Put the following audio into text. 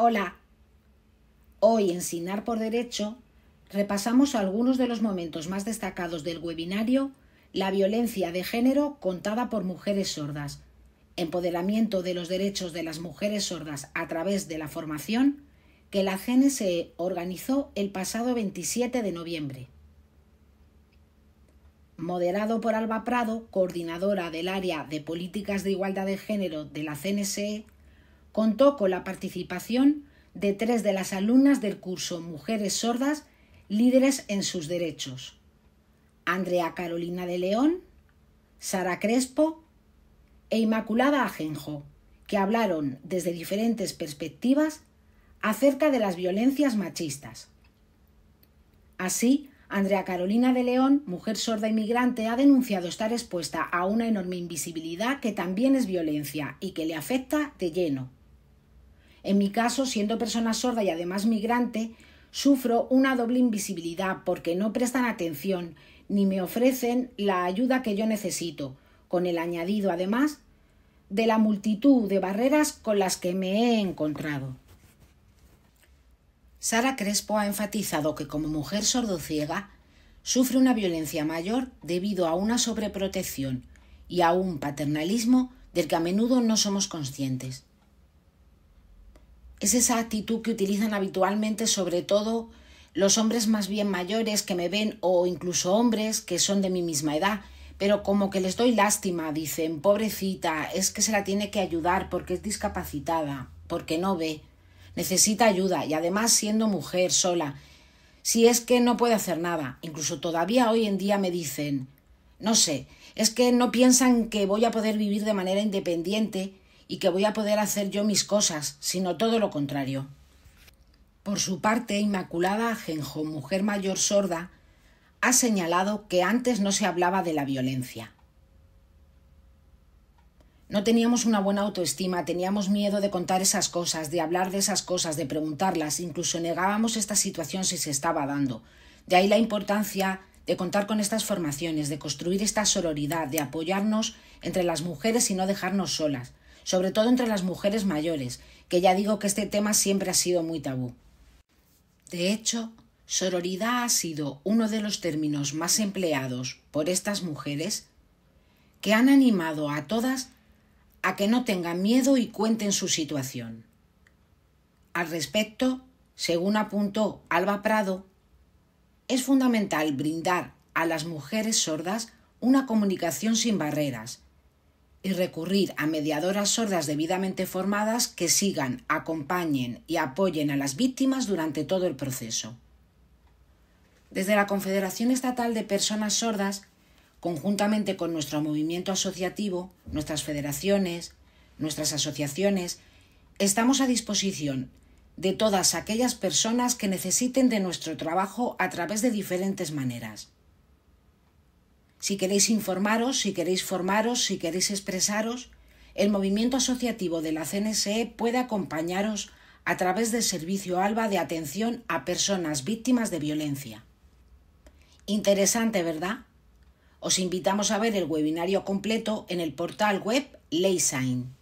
Hola. Hoy en Sinar por Derecho repasamos algunos de los momentos más destacados del webinario La violencia de género contada por mujeres sordas, empoderamiento de los derechos de las mujeres sordas a través de la formación que la CNSE organizó el pasado 27 de noviembre. Moderado por Alba Prado, coordinadora del área de políticas de igualdad de género de la CNSE, contó con la participación de tres de las alumnas del curso Mujeres Sordas, líderes en sus derechos. Andrea Carolina de León, Sara Crespo e Inmaculada Ajenjo, que hablaron desde diferentes perspectivas acerca de las violencias machistas. Así, Andrea Carolina de León, mujer sorda inmigrante, ha denunciado estar expuesta a una enorme invisibilidad que también es violencia y que le afecta de lleno. En mi caso, siendo persona sorda y además migrante, sufro una doble invisibilidad porque no prestan atención ni me ofrecen la ayuda que yo necesito, con el añadido además de la multitud de barreras con las que me he encontrado. Sara Crespo ha enfatizado que como mujer sordociega sufre una violencia mayor debido a una sobreprotección y a un paternalismo del que a menudo no somos conscientes. Es esa actitud que utilizan habitualmente sobre todo los hombres más bien mayores que me ven o incluso hombres que son de mi misma edad, pero como que les doy lástima, dicen, pobrecita, es que se la tiene que ayudar porque es discapacitada, porque no ve, necesita ayuda y además siendo mujer sola, si es que no puede hacer nada, incluso todavía hoy en día me dicen, no sé, es que no piensan que voy a poder vivir de manera independiente y que voy a poder hacer yo mis cosas, sino todo lo contrario. Por su parte, Inmaculada Ajenjo, mujer mayor sorda, ha señalado que antes no se hablaba de la violencia. No teníamos una buena autoestima, teníamos miedo de contar esas cosas, de hablar de esas cosas, de preguntarlas, incluso negábamos esta situación si se estaba dando. De ahí la importancia de contar con estas formaciones, de construir esta sororidad, de apoyarnos entre las mujeres y no dejarnos solas, sobre todo entre las mujeres mayores, que ya digo que este tema siempre ha sido muy tabú. De hecho, sororidad ha sido uno de los términos más empleados por estas mujeres que han animado a todas a que no tengan miedo y cuenten su situación. Al respecto, según apuntó Alba Prado, es fundamental brindar a las mujeres sordas una comunicación sin barreras, y recurrir a mediadoras sordas debidamente formadas que sigan, acompañen y apoyen a las víctimas durante todo el proceso. Desde la Confederación Estatal de Personas Sordas, conjuntamente con nuestro movimiento asociativo, nuestras federaciones, nuestras asociaciones, estamos a disposición de todas aquellas personas que necesiten de nuestro trabajo a través de diferentes maneras. Si queréis informaros, si queréis formaros, si queréis expresaros, el movimiento asociativo de la CNSE puede acompañaros a través del Servicio ALBA de Atención a Personas Víctimas de Violencia. Interesante, ¿verdad? Os invitamos a ver el webinario completo en el portal web LeySign.